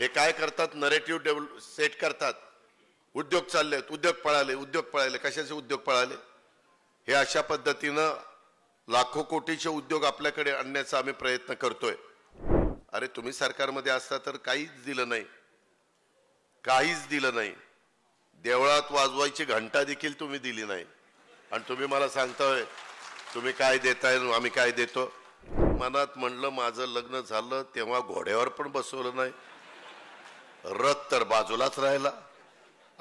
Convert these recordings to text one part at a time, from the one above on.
हे काय करतात नरेटिव्ह डेव्हल सेट करतात उद्योग चाललेत उद्योग पळाले उद्योग पळाले कशाचे उद्योग पळाले हे अशा पद्धतीनं लाखो कोटीचे उद्योग आपल्याकडे आणण्याचा आम्ही प्रयत्न करतोय अरे तुम्ही सरकारमध्ये असता तर काहीच दिलं नाही काहीच दिलं नाही देवळात वाजवायची घंटा देखील तुम्ही दिली नाही आणि तुम्ही मला सांगताय तुम्ही काय देताय आम्ही काय देतो मनात म्हणलं माझं लग्न झालं तेव्हा घोड्यावर पण बसवलं नाही रथ तर बाजूलाच राहिला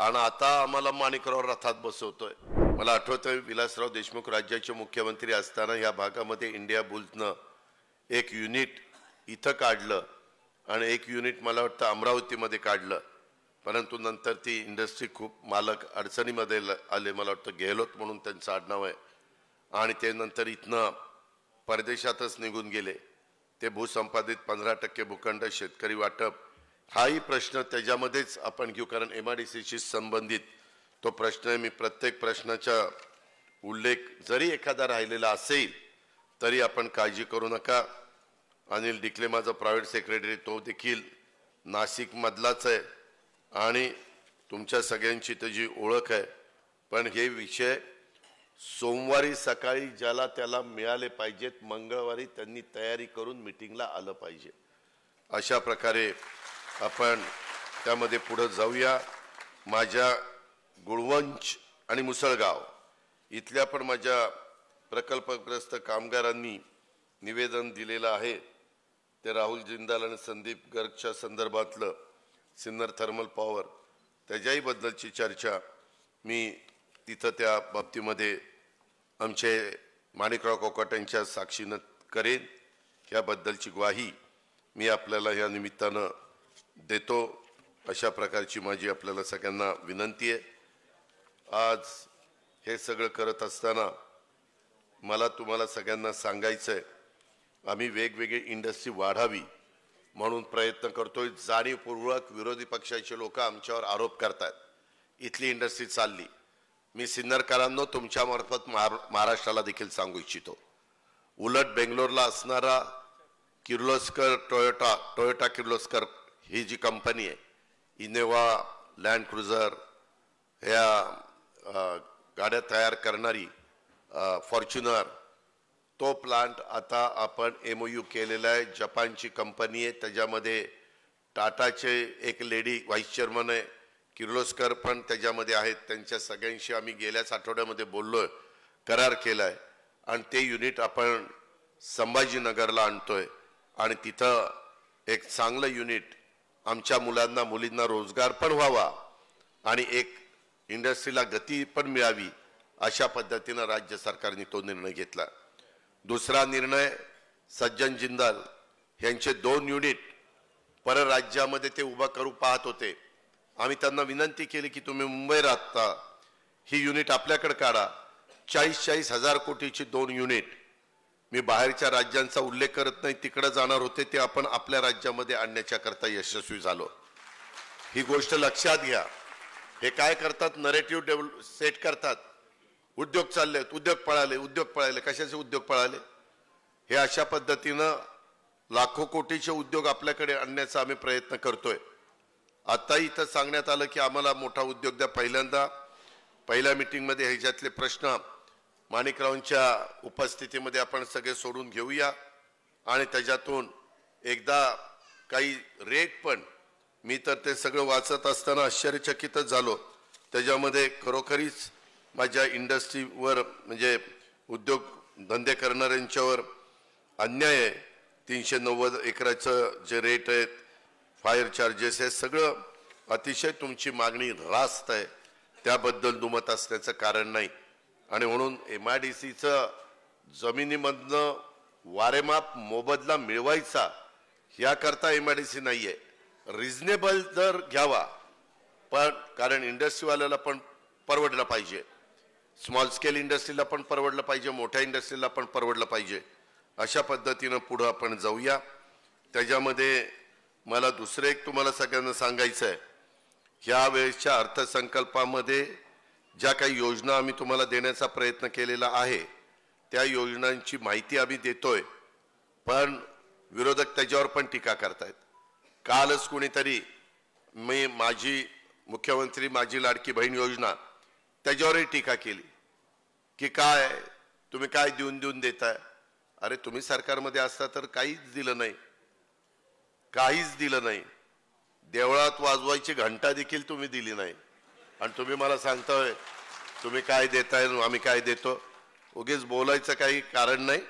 आणि आता आम्हाला माणिकराव रथात बसवतोय मला आठवतंय विलासराव देशमुख राज्याचे मुख्यमंत्री असताना या भागामध्ये इंडिया बुल्सनं एक युनिट इथं काढलं आणि एक युनिट मला वाटतं अमरावतीमध्ये काढलं परंतु नंतर ती इंडस्ट्री खूप मालक अडचणीमध्ये आले मला वाटतं गेहलोत म्हणून त्यांचं आडनाव आहे आणि ते नंतर इथनं परदेशातच निघून गेले ते भूसंपादित पंधरा टक्के भूखंड शेतकरी वाटप हाही प्रश्न त्याच्यामध्येच आपण घेऊ कारण एम आय डी सीशी संबंधित तो प्रश्न आहे मी प्रत्येक प्रश्नाचा उल्लेख जरी एखादा राहिलेला असेल तरी आपण काळजी करू नका अनिल डिकले माझा प्रायव्हेट सेक्रेटरी तो देखील नाशिकमधलाच आहे आणि तुमच्या सगळ्यांची त्याची ओळख आहे पण हे विषय सोमवारी सकाळी ज्याला त्याला मिळाले पाहिजेत मंगळवारी त्यांनी तयारी करून मिटिंगला आलं पाहिजे अशा प्रकारे आपण त्यामध्ये पुढं जाऊया माझ्या गुळवंच आणि मुसळगाव इथल्या पण माझ्या प्रकल्पग्रस्त कामगारांनी निवेदन दिलेलं आहे ते राहुल जिंदाल आणि संदीप गर्गच्या संदर्भातलं सिन्नर थर्मल पॉवर त्याच्याही बद्दलची चर्चा मी तिथं त्या बाबतीमध्ये आमचे माणिकराव कोकट यांच्या साक्षीनं करेन याबद्दलची ग्वाही मी आपल्याला या निमित्तानं देतो अशा प्रकारची माझी आपल्याला सगळ्यांना विनंती आहे आज हे सगळं करत असताना मला तुम्हाला सगळ्यांना सांगायचं आहे आम्ही वेगवेगळी इंडस्ट्री वाढावी म्हणून प्रयत्न करतोय जाणीवपूर्वक विरोधी पक्षाचे लोक आमच्यावर आरोप करतात इथली इंडस्ट्री चालली मी सिन्नरकरांनो तुमच्यामार्फत महार महाराष्ट्राला देखील सांगू इच्छितो उलट बेंगलोरला असणारा किर्लोस्कर टोयोटा टोयोटा किर्लोस्कर ही जी कंपनी आहे इनोवा लँड क्रुझर ह्या गाड्या तयार करणारी फॉर्च्युनर तो प्लांट आता आपण एम यू केलेला आहे जपानची कंपनी आहे त्याच्यामध्ये टाटाचे एक लेडी व्हाईस चेअरमन आहे किर्लोस्कर पण त्याच्यामध्ये आहेत त्यांच्या सगळ्यांशी आम्ही गेल्याच आठवड्यामध्ये बोललो करार केला आहे आणि ते युनिट आपण संभाजीनगरला आणतोय आणि तिथं एक चांगलं युनिट आमच्या मुलांना मुलींना रोजगार पण व्हावा आणि एक इंडस्ट्रीला गती पण मिळावी अशा पद्धतीनं राज्य सरकारने तो निर्णय घेतला दुसरा निर्णय सज्जन जिंदाल यांचे दोन युनिट परराज्यामध्ये ते उभं करू पाहत होते आम्ही त्यांना विनंती केली की तुम्ही मुंबई राहता ही युनिट आपल्याकडे काढा चाळीस चाळीस हजार कोटीची दोन युनिट मी बाहेरच्या राज्यांचा उल्लेख करत नाही तिकडे जाणार होते ते आपण आपल्या राज्यामध्ये आणण्याच्या करता यशस्वी झालो ही गोष्ट लक्षात घ्या हे काय करतात नरेटिव्ह डेव्हलप सेट करतात उद्योग चाललेत उद्योग पळाले उद्योग पळाले कशाचे उद्योग पळाले हे अशा पद्धतीनं लाखो कोटीचे उद्योग आपल्याकडे आणण्याचा आम्ही प्रयत्न करतोय आता इथं सांगण्यात आलं की आम्हाला मोठा उद्योग द्या पहिल्यांदा पहिल्या मिटिंगमध्ये ह्याच्यातले प्रश्न माणिकरावांच्या उपस्थितीमध्ये आपण सगळे सोडून घेऊया आणि त्याच्यातून एकदा काही रेट पण मी तर ते सगळं वाचत असताना आश्चर्यचकितच झालो त्याच्यामध्ये खरोखरीच माझ्या इंडस्ट्रीवर म्हणजे उद्योग धंदे करणाऱ्यांच्यावर अन्याय आहे तीनशे नव्वद एकराचं जे रेट आहेत फायर चार्जेस हे सगळं अतिशय तुमची मागणी रास्त आहे त्याबद्दल दुमत असण्याचं कारण नाही आणि म्हणून एम आय डी सीचं जमिनीमधनं वारेमाप मोबदला मिळवायचा याकरता एम आय डी सी नाही आहे रिजनेबल दर घ्यावा पण कारण इंडस्ट्रीवाल्याला पण परवडलं पाहिजे स्मॉल स्केल इंडस्ट्रीला पण परवडलं पाहिजे मोठ्या इंडस्ट्रीला पण परवडलं पाहिजे अशा पद्धतीनं पुढं आपण जाऊया त्याच्यामध्ये मला दुसरं एक तुम्हाला सगळ्यांना सांगायचं आहे या वेळेच्या अर्थसंकल्पामध्ये ज्या काही योजना आम्ही तुम्हाला देण्याचा प्रयत्न केलेला आहे त्या योजनांची माहिती आम्ही देतोय पण विरोधक त्याच्यावर पण टीका करतायत कालच कुणीतरी मी माझी मुख्यमंत्री माझी लाडकी बहीण योजना त्याच्यावरही टीका केली की काय तुम्ही काय देऊन देऊन देताय अरे तुम्ही सरकारमध्ये असता तर काहीच दिलं नाही काहीच दिलं नाही देवळात वाजवायची घंटा देखील तुम्ही दिली नाही आणि तुम्ही मला सांगताय तुम्ही काय देताय आम्ही काय देतो उगीच बोलायचं काही कारण नाही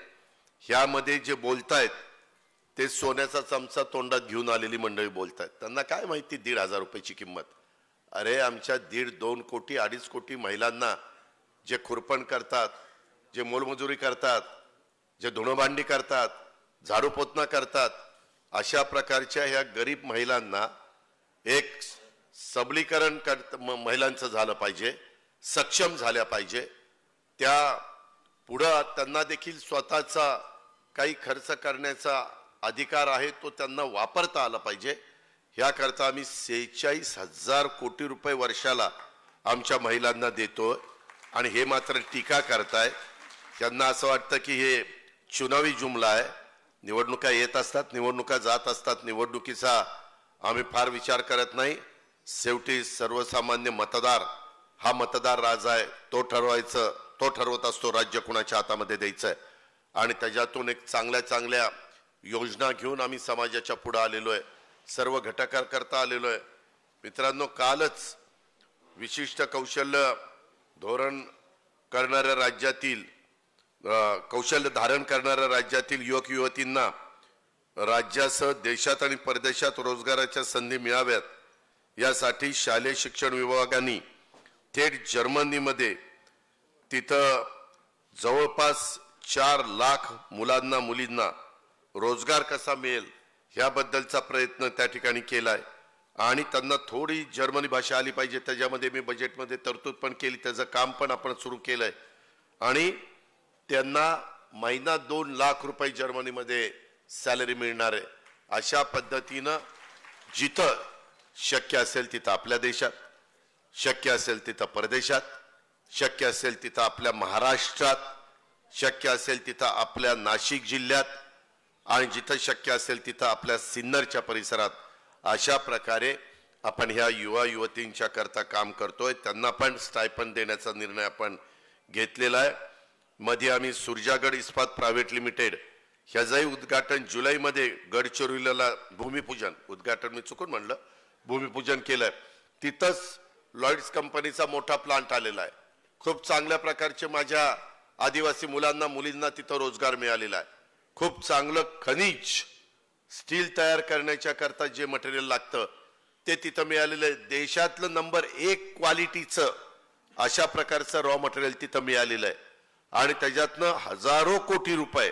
ह्यामध्ये जे बोलतायत ते सोन्याचा चमचा तोंडात घेऊन आलेली मंडळी बोलतायत त्यांना काय माहिती दीड हजार रुपयाची किंमत अरे आमच्या दीड दोन कोटी अडीच कोटी महिलांना जे खुरपण करतात जे मोलमजुरी करतात जे धुणभांडी करतात झाडू पोतना करतात अशा प्रकारच्या ह्या गरीब महिलांना एक सबलीकरण कर महिलांचं झालं पाहिजे सक्षम झाल्या पाहिजे त्या पुढं त्यांना देखील स्वतःचा काही खर्च करण्याचा अधिकार आहे तो त्यांना वापरता आला पाहिजे ह्याकरता आम्ही सेहेचाळीस हजार कोटी रुपये वर्षाला आमच्या महिलांना देतो आणि हे मात्र टीका करताय त्यांना असं वाटतं की हे चुनावी जुमला आहे निवडणुका येत असतात निवडणुका जात असतात निवडणुकीचा आम्ही फार विचार करत नाही शेवटी सर्वसामान्य मतदार हा मतदार राजा आहे तो ठरवायचं तो ठरवत असतो राज्य कुणाच्या हातामध्ये द्यायचं आहे आणि त्याच्यातून एक चांगल्या चांगल्या योजना घेऊन आम्ही समाजाच्या पुढे आलेलो आहे सर्व घटकार करता आलेलो आहे मित्रांनो कालच विशिष्ट कौशल्य धोरण करणाऱ्या राज्यातील कौशल्य धारण करणाऱ्या राज्यातील युवक युवतींना राज्यासह देशात आणि परदेशात रोजगाराच्या संधी मिळाव्यात यासाठी शालेय शिक्षण विभागाने थेट जर्मनीमध्ये तिथं जवळपास चार लाख मुलांना मुलींना रोजगार कसा मिळेल ह्याबद्दलचा प्रयत्न त्या ठिकाणी केला आहे आणि त्यांना थोडी जर्मनी भाषा आली पाहिजे त्याच्यामध्ये मी बजेटमध्ये तरतूद पण केली त्याचं काम पण आपण सुरू केलं आहे आणि त्यांना महिना दोन लाख रुपये जर्मनीमध्ये सॅलरी मिळणार आहे अशा पद्धतीनं जिथं शक्य असेल तिथं आपल्या देशात शक्य असेल तिथं परदेशात शक्य असेल तिथं आपल्या महाराष्ट्रात शक्य असेल तिथं आपल्या नाशिक जिल्ह्यात आणि जिथं शक्य असेल तिथं आपल्या सिन्नरच्या परिसरात अशा प्रकारे आपण ह्या युवा युवतींच्या करता काम करतोय त्यांना पण स्टायपन देण्याचा निर्णय आपण घेतलेला आहे मध्ये आम्ही सुरजागड इस्पात प्रायव्हेट लिमिटेड ह्याचंही उद्घाटन जुलैमध्ये गडचिरोलीला भूमिपूजन उद्घाटन मी चुकून म्हणलं भूमिपूजन केलंय तिथंच लॉइड्स कंपनीचा मोठा प्लांट आलेला आहे खूप चांगल्या प्रकारचे माझ्या आदिवासी मुलांना मुलींना तिथं रोजगार मिळालेला आहे खूप चांगलं खनिज स्टील तयार करण्याच्या करता जे मटेरियल लागतं ते तिथं मिळालेलं आहे देशातलं नंबर एक क्वालिटीचं अशा प्रकारचं रॉ मटेरियल तिथं मिळालेलं आहे आणि त्याच्यातनं हजारो कोटी रुपये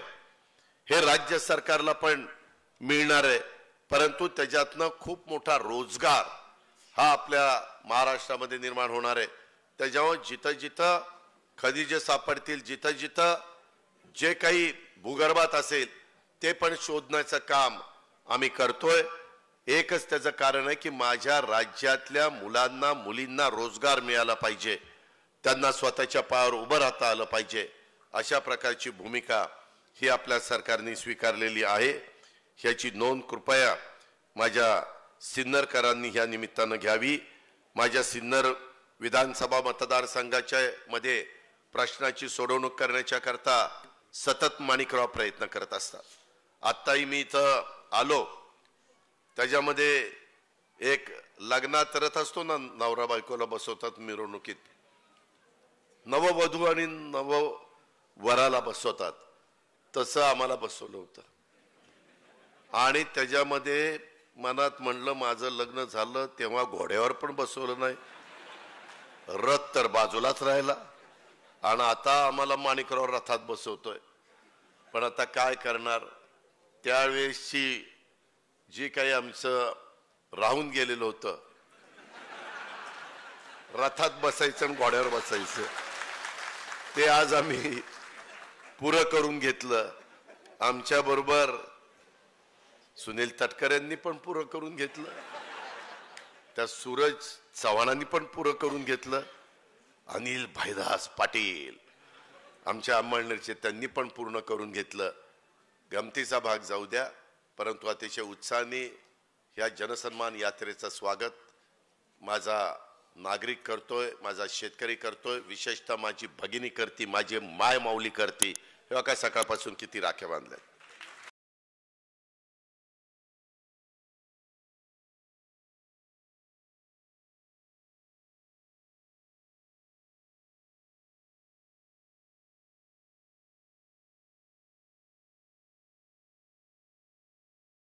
हे राज्य सरकारला पण मिळणार आहे परंतु त्याच्यातनं खूप मोठा रोजगार हा आपल्या महाराष्ट्रामध्ये निर्माण होणार आहे त्याच्यामुळे जिथं जिथं खनिज सापडतील जिथं जिथं जे काही भूगर्भात असेल ते पण शोधण्याचं काम आम्ही करतोय एकच त्याचं कारण आहे की माझ्या राज्यातल्या मुलांना मुलींना रोजगार मिळाला पाहिजे त्यांना स्वतःच्या पायावर उभं राहता आलं पाहिजे अशा प्रकारची भूमिका ही आपल्या सरकारने स्वीकारलेली आहे ह्याची नोंद कृपया माझ्या सिन्नरकरांनी ह्या निमित्तानं घ्यावी माझ्या सिन्नर विधानसभा मतदारसंघाच्या मध्ये प्रश्नाची सोडवणूक करण्याच्या करता सतत माणिकराव प्रयत्न करत असतात आत्ताही मी इथं आलो त्याच्यामध्ये एक लग्नात रत असतो ना नवरा बायकोला बसवतात मिरवणुकीत नववधू आणि नव वराला बसवतात तसं आम्हाला बसवलं होतं आणि त्याच्यामध्ये मनात म्हणलं माझं लग्न झालं तेव्हा घोड्यावर पण बसवलं नाही रथ तर बाजूलाच राहिला आणि आता आम्हाला माणिकराव रथात बसवतोय पण आता काय करणार त्यावेळेसची जी काही आमचं राहून गेलेलं होतं रथात बसायचं आणि घोड्यावर बसायचं ते आज आम्ही पुरं करून घेतलं आमच्याबरोबर सुनील तटकऱ्यांनी पण पुरं करून घेतलं त्या सूरज चव्हाणांनी पण पुरं करून घेतलं अनिल भाईदास पाटील आमच्या अंमळनेरचे त्यांनी पण पूर्ण करून घेतलं गमतीचा भाग जाऊ द्या परंतु अतिशय उत्साहाने या जनसन्मान यात्रेचं स्वागत माझा नागरिक करतोय माझा शेतकरी करतोय विशेषतः माझी भगिनी करती माझी माय माऊली करते हे काय सकाळपासून किती राख्या बांधल्या